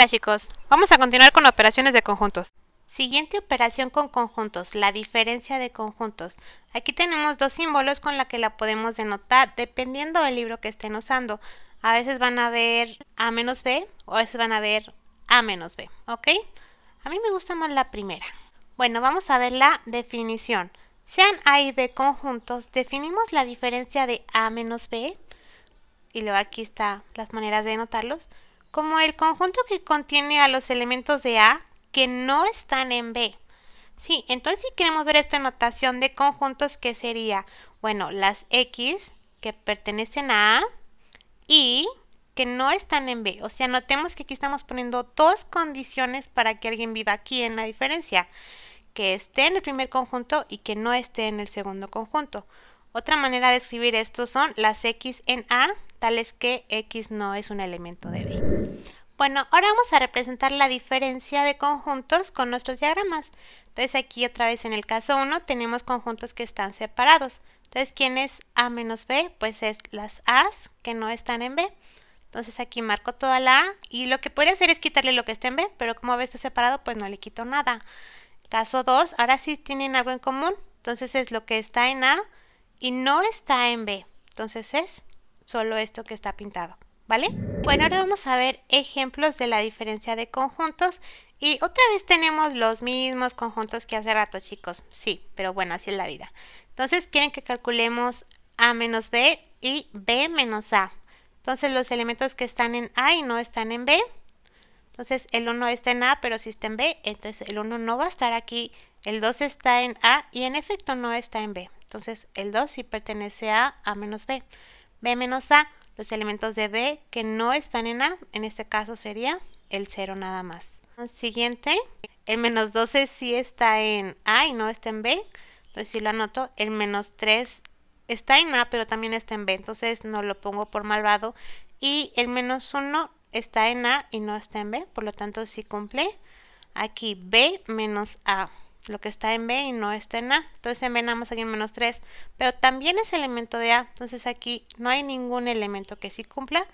Hola chicos, vamos a continuar con operaciones de conjuntos. Siguiente operación con conjuntos, la diferencia de conjuntos. Aquí tenemos dos símbolos con la que la podemos denotar dependiendo del libro que estén usando. A veces van a ver A menos B o a veces van a ver A menos B, ¿ok? A mí me gusta más la primera. Bueno, vamos a ver la definición. Sean A y B conjuntos, definimos la diferencia de A menos B y luego aquí están las maneras de denotarlos como el conjunto que contiene a los elementos de A que no están en B. Sí, entonces si queremos ver esta notación de conjuntos, ¿qué sería? Bueno, las X que pertenecen a A y que no están en B. O sea, notemos que aquí estamos poniendo dos condiciones para que alguien viva aquí en la diferencia. Que esté en el primer conjunto y que no esté en el segundo conjunto. Otra manera de escribir esto son las X en A, tales que X no es un elemento de B. Bueno, ahora vamos a representar la diferencia de conjuntos con nuestros diagramas. Entonces aquí otra vez en el caso 1 tenemos conjuntos que están separados. Entonces, ¿quién es A menos B? Pues es las A's que no están en B. Entonces aquí marco toda la A y lo que podría hacer es quitarle lo que está en B, pero como B está separado, pues no le quito nada. Caso 2, ahora sí tienen algo en común. Entonces es lo que está en A y no está en B. Entonces es solo esto que está pintado. ¿vale? Bueno, ahora vamos a ver ejemplos de la diferencia de conjuntos y otra vez tenemos los mismos conjuntos que hace rato, chicos. Sí, pero bueno, así es la vida. Entonces quieren que calculemos A menos B y B menos A. Entonces los elementos que están en A y no están en B. Entonces el 1 está en A, pero sí está en B. Entonces el 1 no va a estar aquí. El 2 está en A y en efecto no está en B. Entonces el 2 sí pertenece a A menos B. B menos A los elementos de B que no están en A. En este caso sería el 0 nada más. Siguiente, el menos 12 sí está en A y no está en B. Entonces si lo anoto, el menos 3 está en A pero también está en B. Entonces no lo pongo por malvado. Y el menos 1 está en A y no está en B. Por lo tanto sí cumple. Aquí B menos A lo que está en B y no está en A. Entonces en B nada más hay un menos 3, pero también es elemento de A. Entonces aquí no hay ningún elemento que sí cumpla,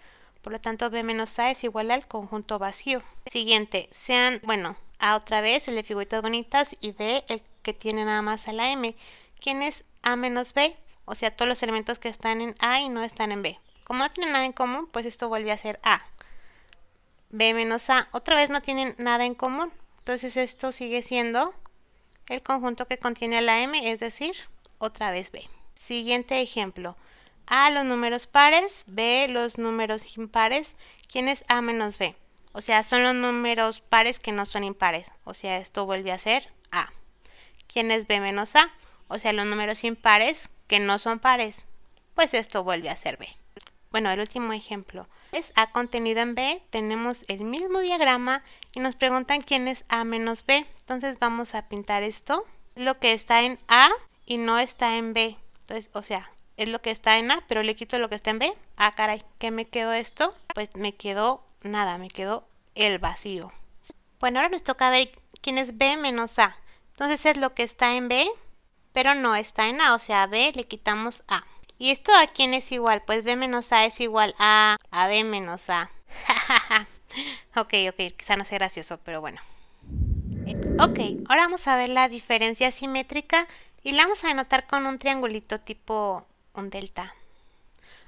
por lo tanto B menos A es igual al conjunto vacío. Siguiente, sean, bueno, A otra vez, el de figuritas bonitas y B el que tiene nada más a la M. ¿Quién es A menos B? O sea, todos los elementos que están en A y no están en B. Como no tienen nada en común, pues esto vuelve a ser A. B menos A, otra vez no tienen nada en común. Entonces esto sigue siendo el conjunto que contiene la M, es decir, otra vez B. Siguiente ejemplo. A los números pares, B los números impares. ¿Quién es A menos B? O sea, son los números pares que no son impares. O sea, esto vuelve a ser A. ¿Quién es B menos A? O sea, los números impares que no son pares. Pues esto vuelve a ser B. Bueno, el último ejemplo. Es A contenido en B, tenemos el mismo diagrama y nos preguntan quién es A menos B. Entonces vamos a pintar esto, lo que está en A y no está en B. Entonces, o sea, es lo que está en A, pero le quito lo que está en B. Ah, caray, ¿qué me quedó esto? Pues me quedó nada, me quedó el vacío. Bueno, ahora nos toca ver quién es B menos A. Entonces es lo que está en B, pero no está en A, o sea, a B le quitamos A. ¿Y esto a quién es igual? Pues b menos a es igual a, a b menos a. ok, ok, quizá no sea gracioso, pero bueno. Ok, ahora vamos a ver la diferencia simétrica y la vamos a denotar con un triangulito tipo un delta.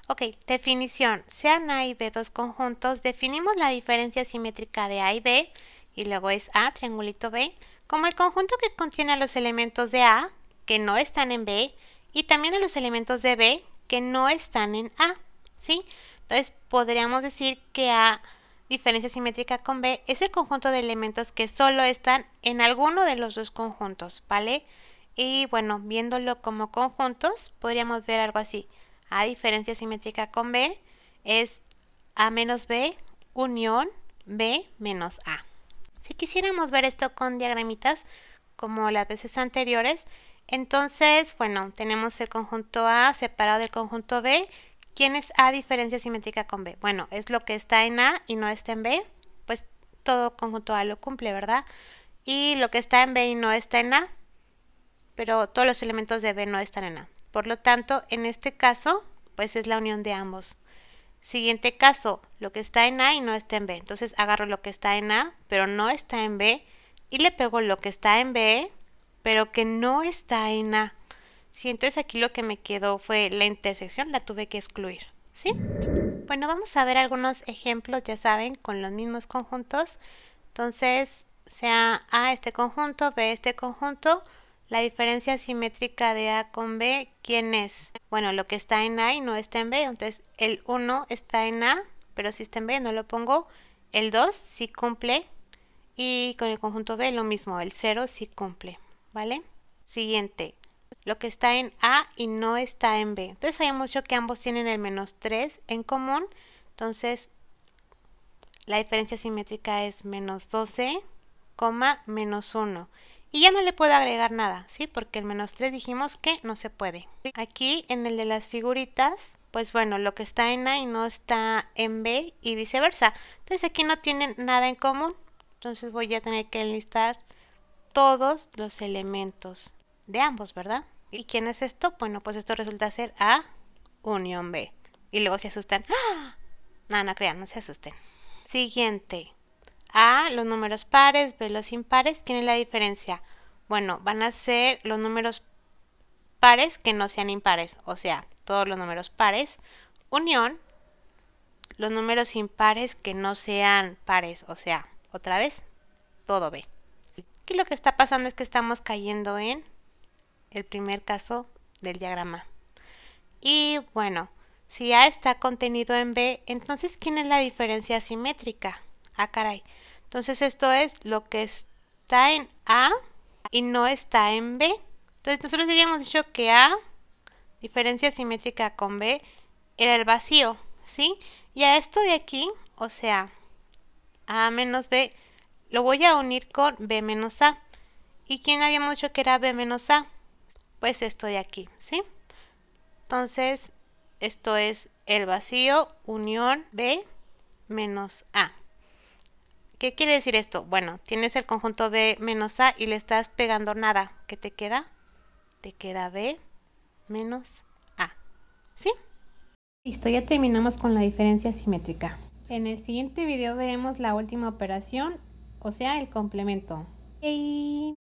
Ok, definición. Sean A y B dos conjuntos, definimos la diferencia simétrica de A y B, y luego es A, triangulito B, como el conjunto que contiene los elementos de A, que no están en B, y también a los elementos de B que no están en A, ¿sí? Entonces podríamos decir que A, diferencia simétrica con B, es el conjunto de elementos que solo están en alguno de los dos conjuntos, ¿vale? Y bueno, viéndolo como conjuntos, podríamos ver algo así. A diferencia simétrica con B es A menos B unión B menos A. Si quisiéramos ver esto con diagramitas, como las veces anteriores, entonces, bueno, tenemos el conjunto A separado del conjunto B. ¿Quién es A diferencia simétrica con B? Bueno, es lo que está en A y no está en B. Pues todo conjunto A lo cumple, ¿verdad? Y lo que está en B y no está en A, pero todos los elementos de B no están en A. Por lo tanto, en este caso, pues es la unión de ambos. Siguiente caso, lo que está en A y no está en B. Entonces agarro lo que está en A, pero no está en B, y le pego lo que está en B pero que no está en A. Sí, entonces aquí lo que me quedó fue la intersección, la tuve que excluir. ¿Sí? Bueno, vamos a ver algunos ejemplos, ya saben, con los mismos conjuntos. Entonces, sea A este conjunto, B este conjunto, la diferencia simétrica de A con B, ¿quién es? Bueno, lo que está en A y no está en B, entonces el 1 está en A, pero si está en B no lo pongo. El 2 sí cumple y con el conjunto B lo mismo, el 0 sí cumple. ¿vale? Siguiente, lo que está en A y no está en B. Entonces sabemos yo que ambos tienen el menos 3 en común, entonces la diferencia simétrica es menos 12, menos 1. Y ya no le puedo agregar nada, ¿sí? Porque el menos 3 dijimos que no se puede. Aquí en el de las figuritas, pues bueno, lo que está en A y no está en B y viceversa. Entonces aquí no tienen nada en común. Entonces voy a tener que enlistar todos los elementos de ambos, ¿verdad? ¿Y quién es esto? Bueno, pues esto resulta ser A unión B. Y luego se asustan. ¡Ah! No, no crean, no se asusten. Siguiente. A, los números pares, B, los impares. ¿Quién es la diferencia? Bueno, van a ser los números pares que no sean impares, o sea, todos los números pares, unión, los números impares que no sean pares, o sea, otra vez, todo B. Aquí lo que está pasando es que estamos cayendo en el primer caso del diagrama. Y bueno, si A está contenido en B, entonces ¿quién es la diferencia simétrica? Ah, caray. Entonces esto es lo que está en A y no está en B. Entonces nosotros hemos dicho que A, diferencia simétrica con B, era el vacío, ¿sí? Y a esto de aquí, o sea, A menos B lo voy a unir con B menos A. ¿Y quién habíamos dicho que era B menos A? Pues esto de aquí, ¿sí? Entonces, esto es el vacío unión B menos A. ¿Qué quiere decir esto? Bueno, tienes el conjunto B menos A y le estás pegando nada. ¿Qué te queda? Te queda B menos A. ¿Sí? Listo, ya terminamos con la diferencia simétrica. En el siguiente video veremos la última operación o sea, el complemento.